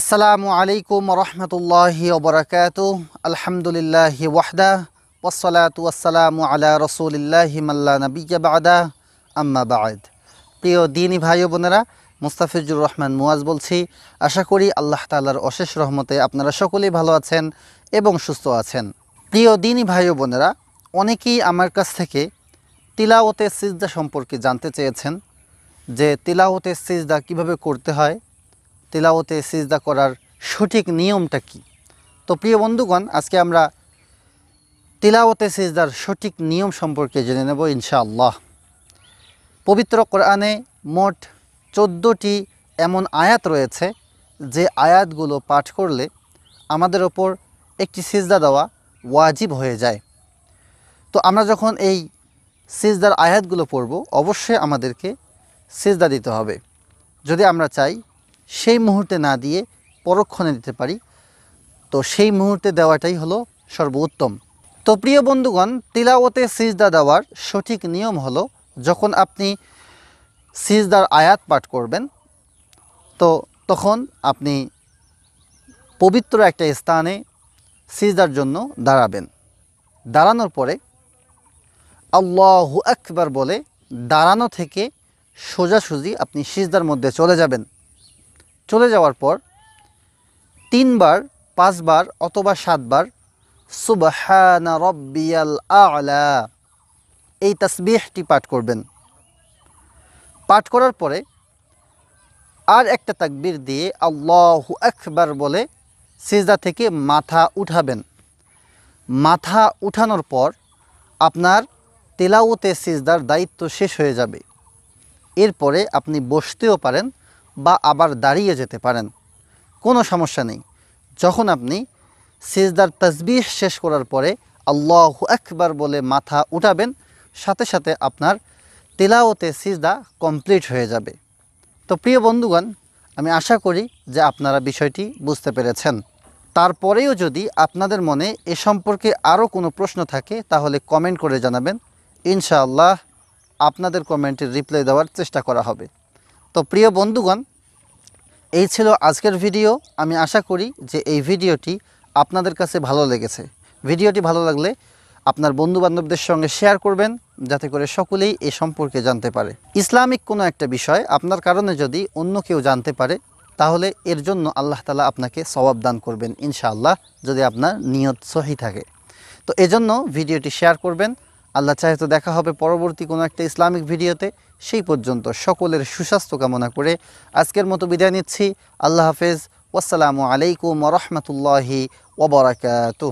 আসসালামু আলাইকুম রহমতুল্লাহি ওবরাকাত আলহামদুলিল্লাহ ওয়াহদা ওসলাত আসসালামু আলা রসুলিল্লাহি মাল্লা নবীবাদা আম্মা বাদ প্রিয় দিনী ভাই বোনেরা মুস্তাফিজুর রহমান মুওয়াজ বলছি আশা করি আল্লাহ তালার অশেষ রহমতে আপনারা সকলেই ভালো আছেন এবং সুস্থ আছেন প্রিয় দিনী ভাই বোনেরা অনেকেই আমার কাছ থেকে তিলাওতে সিজদা সম্পর্কে জানতে চেয়েছেন যে তিলাওতে সিজদা কিভাবে করতে হয় তেলাওতে সিজদা করার সঠিক নিয়মটা কি তো প্রিয় বন্ধুগণ আজকে আমরা তেলাওতে সিজদার সঠিক নিয়ম সম্পর্কে জেনে নেব ইনশাআল্লাহ পবিত্র কোরআনে মোট চোদ্দোটি এমন আয়াত রয়েছে যে আয়াতগুলো পাঠ করলে আমাদের ওপর একটি সিজদা দেওয়া ওয়াজিব হয়ে যায় তো আমরা যখন এই সিজদার আয়াতগুলো পড়ব অবশ্যই আমাদেরকে সিজদা দিতে হবে যদি আমরা চাই সেই মুহূর্তে না দিয়ে পরক্ষণে দিতে পারি তো সেই মুহূর্তে দেওয়াটাই হলো সর্বোত্তম তো প্রিয় বন্ধুগণ তিলাওতে সিজদা দেওয়ার সঠিক নিয়ম হলো যখন আপনি সিজদার আয়াত পাঠ করবেন তো তখন আপনি পবিত্র একটা স্থানে সিজদার জন্য দাঁড়াবেন দাঁড়ানোর পরে আল্লাহু একবার বলে দাঁড়ানো থেকে সোজাসুজি আপনি সিজদার মধ্যে চলে যাবেন চলে যাওয়ার পর তিনবার পাঁচবার অথবা সাতবার সুবাহানা রব্বিয়াল আলা এই তাসবিহটি পাঠ করবেন পাঠ করার পরে আর একটা তাকবির দিয়ে আল্লাহ একবার বলে সিজদা থেকে মাথা উঠাবেন মাথা উঠানোর পর আপনার তেলাওতে সিজদার দায়িত্ব শেষ হয়ে যাবে এরপরে আপনি বসতেও পারেন বা আবার দাঁড়িয়ে যেতে পারেন কোনো সমস্যা নেই যখন আপনি সিজদার তসবিহ শেষ করার পরে আল্লাহ একবার বলে মাথা উঠাবেন সাথে সাথে আপনার তেলাওতে সিজদা কমপ্লিট হয়ে যাবে তো প্রিয় বন্ধুগণ আমি আশা করি যে আপনারা বিষয়টি বুঝতে পেরেছেন তারপরেও যদি আপনাদের মনে এ সম্পর্কে আরও কোনো প্রশ্ন থাকে তাহলে কমেন্ট করে জানাবেন ইনশাআল্লাহ আপনাদের কমেন্টের রিপ্লাই দেওয়ার চেষ্টা করা হবে তো প্রিয় বন্ধুগণ এই ছিল আজকের ভিডিও আমি আশা করি যে এই ভিডিওটি আপনাদের কাছে ভালো লেগেছে ভিডিওটি ভালো লাগলে আপনার বন্ধুবান্ধবদের সঙ্গে শেয়ার করবেন যাতে করে সকলেই এ সম্পর্কে জানতে পারে ইসলামিক কোনো একটা বিষয় আপনার কারণে যদি অন্য কেউ জানতে পারে তাহলে এর জন্য আল্লাহ তালা আপনাকে সবাব দান করবেন ইনশাআল্লাহ যদি আপনার নিয়ত সহি থাকে তো এজন্য ভিডিওটি শেয়ার করবেন আল্লাহ চাহে তো দেখা হবে পরবর্তী কোনো একটা ইসলামিক ভিডিওতে সেই পর্যন্ত সকলের সুস্বাস্থ্য কামনা করে আজকের মতো বিদায় নিচ্ছি আল্লাহ হাফেজ ওসালামু আলাইকুম রহমতুল্লাহি ওবরাকাত